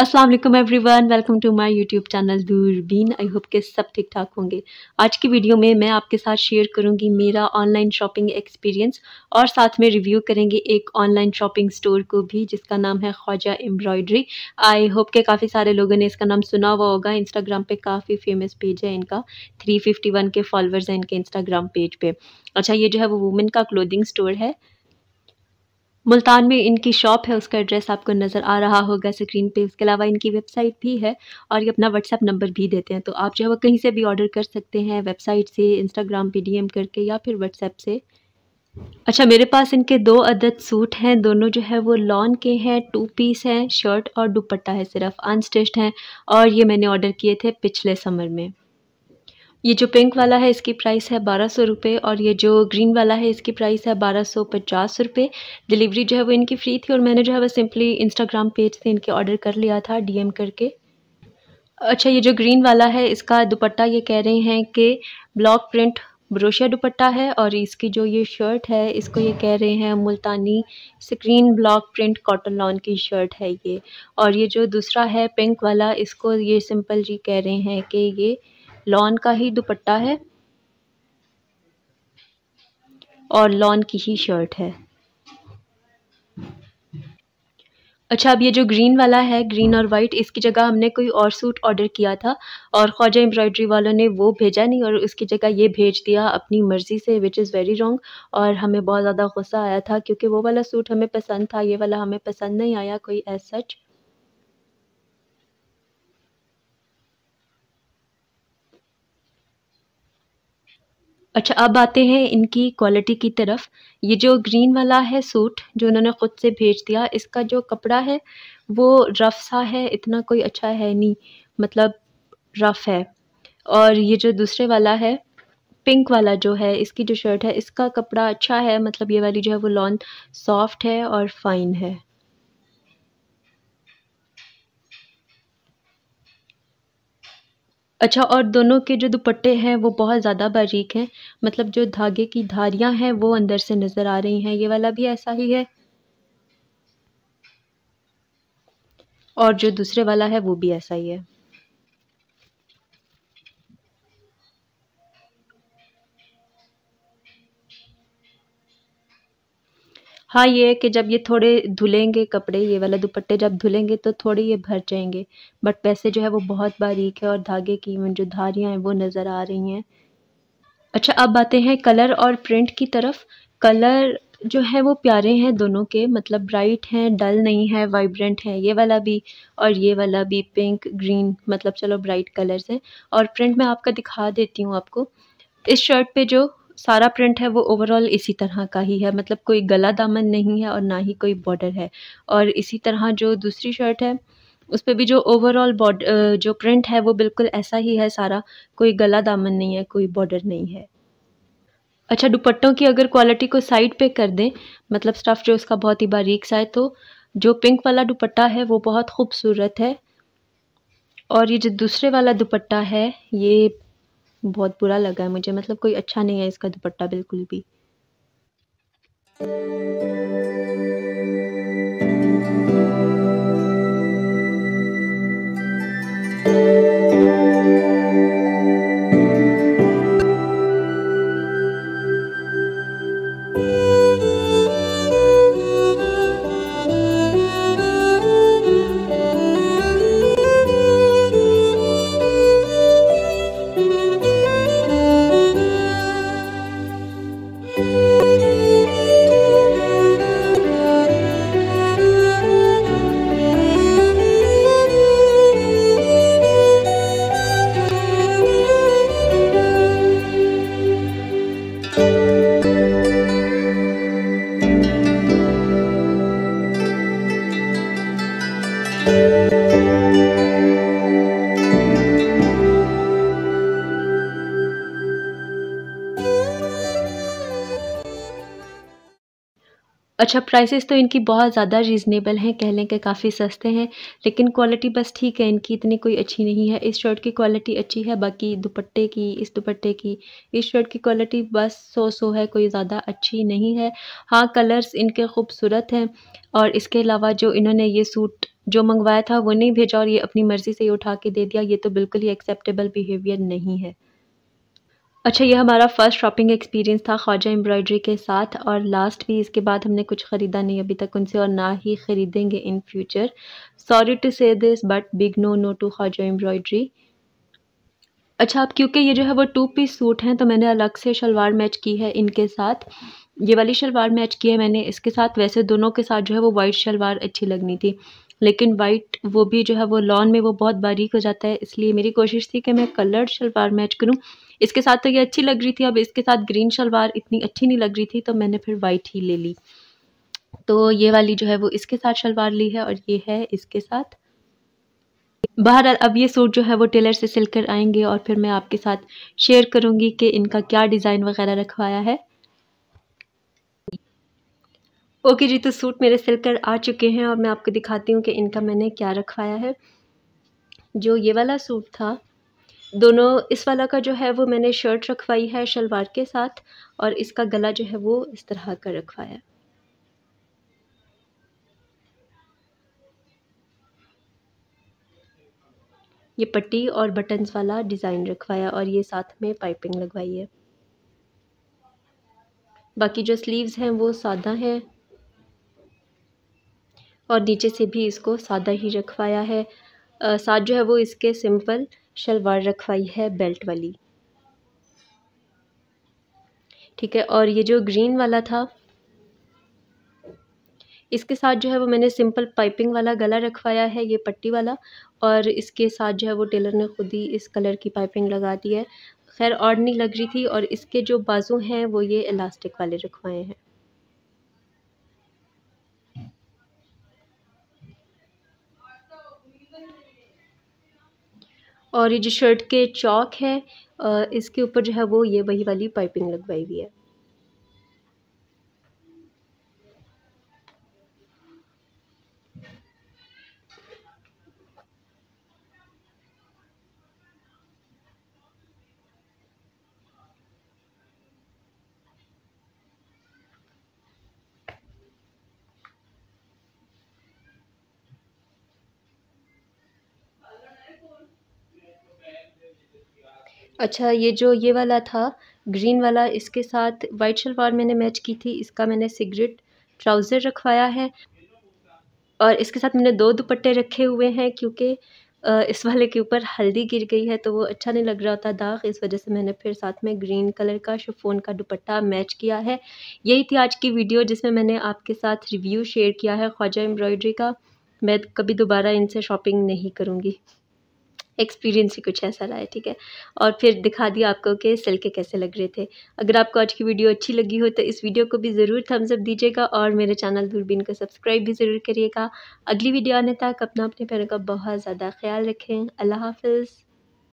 Aslam everyone welcome to my YouTube channel Doorbeen I hope के सब ठीक ठाक होंगे आज की वीडियो में मैं आपके साथ शेयर करूंगी मेरा ऑनलाइन शॉपिंग एक्सपीरियंस और साथ में रिव्यू करेंगे एक ऑनलाइन शॉपिंग स्टोर को भी जिसका नाम है ख्वाजा एम्ब्रॉयडरी आई होप के काफ़ी सारे लोगों ने इसका नाम सुना हुआ होगा इंस्टाग्राम पर काफ़ी फेमस पेज है इनका थ्री फिफ्टी वन के फॉलोअर्स हैं इनके इंस्टाग्राम पेज पर पे। अच्छा ये जो है वो वुमेन का क्लोदिंग स्टोर है मुल्तान में इनकी शॉप है उसका एड्रेस आपको नज़र आ रहा होगा स्क्रीन पे उसके अलावा इनकी वेबसाइट भी है और ये अपना व्हाट्सअप नंबर भी देते हैं तो आप जो है वो कहीं से भी ऑर्डर कर सकते हैं वेबसाइट से इंस्टाग्राम पे डीएम करके या फिर व्हाट्सएप से अच्छा मेरे पास इनके दो अदद सूट हैं दोनों जो है वो लॉन के हैं टू पीस हैं शर्ट और दुपट्टा है सिर्फ अनस्टिच्ड हैं और ये मैंने ऑर्डर किए थे पिछले समर में ये जो पिंक वाला है इसकी प्राइस है बारह सौ रुपये और ये जो ग्रीन वाला है इसकी प्राइस है बारह सौ पचास रुपये डिलीवरी जो है वो इनकी फ्री थी और मैंने जो है वो सिंपली इंस्टाग्राम पेज से इनके ऑर्डर कर लिया था डीएम करके अच्छा ये जो ग्रीन वाला है इसका दुपट्टा ये कह रहे हैं कि ब्लॉक प्रिंट ब्रोशिया दुपट्टा है और इसकी जो ये शर्ट है इसको ये कह रहे हैं Multani screen block print cotton lawn की शर्ट है ये और ये जो दूसरा है पिंक वाला इसको ये सिंपल जी कह रहे हैं कि ये लॉन का ही दुपट्टा है और लॉन की ही शर्ट है अच्छा अब ये जो ग्रीन वाला है ग्रीन और वाइट इसकी जगह हमने कोई और सूट ऑर्डर किया था और ख्वाजा एम्ब्रॉयडरी वालों ने वो भेजा नहीं और उसकी जगह ये भेज दिया अपनी मर्ज़ी से विच इज़ वेरी रॉन्ग और हमें बहुत ज़्यादा गुस्सा आया था क्योंकि वो वाला सूट हमें पसंद था ये वाला हमें पसंद नहीं आया कोई एज सच अच्छा अब आते हैं इनकी क्वालिटी की तरफ ये जो ग्रीन वाला है सूट जो उन्होंने ख़ुद से भेज दिया इसका जो कपड़ा है वो रफ़ सा है इतना कोई अच्छा है नहीं मतलब रफ़ है और ये जो दूसरे वाला है पिंक वाला जो है इसकी जो शर्ट है इसका कपड़ा अच्छा है मतलब ये वाली जो है वो लॉन्ग सॉफ्ट है और फाइन है अच्छा और दोनों के जो दुपट्टे हैं वो बहुत ज़्यादा बारीक हैं मतलब जो धागे की धारियां हैं वो अंदर से नज़र आ रही हैं ये वाला भी ऐसा ही है और जो दूसरे वाला है वो भी ऐसा ही है हाँ ये है कि जब ये थोड़े धुलेंगे कपड़े ये वाला दुपट्टे जब धुलेंगे तो थोड़े ये भर जाएंगे बट वैसे जो है वो बहुत बारीक है और धागे की इवन जो धारियाँ हैं वो नज़र आ रही हैं अच्छा अब आते हैं कलर और प्रिंट की तरफ कलर जो है वो प्यारे हैं दोनों के मतलब ब्राइट हैं डल नहीं है वाइब्रेंट हैं ये वाला भी और ये वाला भी पिंक ग्रीन मतलब चलो ब्राइट कलर्स हैं और प्रिंट मैं आपका दिखा देती हूँ आपको इस शर्ट पे जो सारा प्रिंट है वो ओवरऑल इसी तरह का ही है मतलब कोई गला दामन नहीं है और ना ही कोई बॉर्डर है और इसी तरह जो दूसरी शर्ट है उस पर भी जो ओवरऑल बॉड जो प्रिंट है वो बिल्कुल ऐसा ही है सारा कोई गला दामन नहीं है कोई बॉर्डर नहीं है अच्छा दुपट्टों की अगर क्वालिटी को साइड पे कर दें मतलब स्टफ़ जो उसका बहुत ही बारीक सा है तो जो पिंक वाला दुपट्टा है वो बहुत खूबसूरत है और ये जो दूसरे वाला दुपट्टा है ये बहुत बुरा लगा है मुझे मतलब कोई अच्छा नहीं है इसका दुपट्टा बिल्कुल भी thank you अच्छा प्राइसेस तो इनकी बहुत ज़्यादा रीज़नेबल हैं कह लें कि काफ़ी सस्ते हैं लेकिन क्वालिटी बस ठीक है इनकी इतनी कोई अच्छी नहीं है इस शर्ट की क्वालिटी अच्छी है बाकी दुपट्टे की इस दुपट्टे की इस शर्ट की क्वालिटी बस सो सो है कोई ज़्यादा अच्छी नहीं है हाँ कलर्स इनके खूबसूरत हैं और इसके अलावा जो इन्होंने ये सूट जो मंगवाया था वो नहीं भेजा और ये अपनी मर्ज़ी से ही उठा के दे दिया ये तो बिल्कुल ही एक्सेप्टेबल बिहेवियर नहीं है अच्छा ये हमारा फ़र्स्ट शॉपिंग एक्सपीरियंस था ख्वाजा एम्ब्रॉयडरी के साथ और लास्ट भी इसके बाद हमने कुछ ख़रीदा नहीं अभी तक उनसे और ना ही ख़रीदेंगे in future sorry to say this but big no no to Khawaja embroidery अच्छा अब क्योंकि ये जो है वो टू पीस सूट हैं तो मैंने अलग से शलवार मैच की है इनके साथ ये वाली शलवार मैच की है मैंने इसके साथ वैसे दोनों के साथ जो है वो वाइट शलवार अच्छी लगनी थी लेकिन वाइट वो भी जो है वो लॉन में वो बहुत बारीक हो जाता है इसलिए मेरी कोशिश थी कि मैं कलर्ड शलवार मैच करूँ इसके साथ तो ये अच्छी लग रही थी अब इसके साथ ग्रीन शलवार इतनी अच्छी नहीं लग रही थी तो मैंने फिर वाइट ही ले ली तो ये वाली जो है वो इसके साथ शलवार ली है और ये है इसके साथ बाहर अब ये सूट जो है वो टेलर से सिल कर आएंगे और फिर मैं आपके साथ शेयर करूँगी कि इनका क्या डिज़ाइन वगैरह रखवाया है ओके जी तो सूट मेरे सिल कर आ चुके हैं और मैं आपको दिखाती हूँ कि इनका मैंने क्या रखवाया है जो ये वाला सूट था दोनों इस वाला का जो है वो मैंने शर्ट रखवाई है शलवार के साथ और इसका गला जो है वो इस तरह का रखवाया ये पट्टी और बटन्स वाला डिज़ाइन रखवाया और ये साथ में पाइपिंग लगवाई है बाकी जो स्लीव्स हैं वो सादा है और नीचे से भी इसको सादा ही रखवाया है आ, साथ जो है वो इसके सिंपल शलवार रखवाई है बेल्ट वाली ठीक है और ये जो ग्रीन वाला था इसके साथ जो है वो मैंने सिंपल पाइपिंग वाला गला रखवाया है ये पट्टी वाला और इसके साथ जो है वो टेलर ने खुद ही इस कलर की पाइपिंग लगा दी है खैर और नहीं लग रही थी और इसके जो बाजू हैं वो ये इलास्टिक वाले रखवाए हैं और ये जो शर्ट के चौक है इसके ऊपर जो है वो ये वही वाली पाइपिंग लगवाई हुई है। अच्छा ये जो ये वाला था ग्रीन वाला इसके साथ वाइट शलवार मैंने मैच की थी इसका मैंने सिगरेट ट्राउज़र रखवाया है और इसके साथ मैंने दो दुपट्टे रखे हुए हैं क्योंकि इस वाले के ऊपर हल्दी गिर गई है तो वो अच्छा नहीं लग रहा था दाग इस वजह से मैंने फिर साथ में ग्रीन कलर का शफोन का दुपट्टा मैच किया है यही थी आज की वीडियो जिसमें मैंने आपके साथ रिव्यू शेयर किया है ख्वाजा एम्ब्रॉयडरी का मैं कभी दोबारा इनसे शॉपिंग नहीं करूँगी एक्सपीरियंस ही कुछ ऐसा रहा है ठीक है और फिर दिखा दिया आपको कि सिल्के कैसे लग रहे थे अगर आपको आज की वीडियो अच्छी लगी हो तो इस वीडियो को भी ज़रूर थम्सअप दीजिएगा और मेरे चैनल दूरबीन को सब्सक्राइब भी ज़रूर करिएगा अगली वीडियो आने तक अपना अपने पैरों का बहुत ज़्यादा ख्याल रखें अल्लाह हाफिज़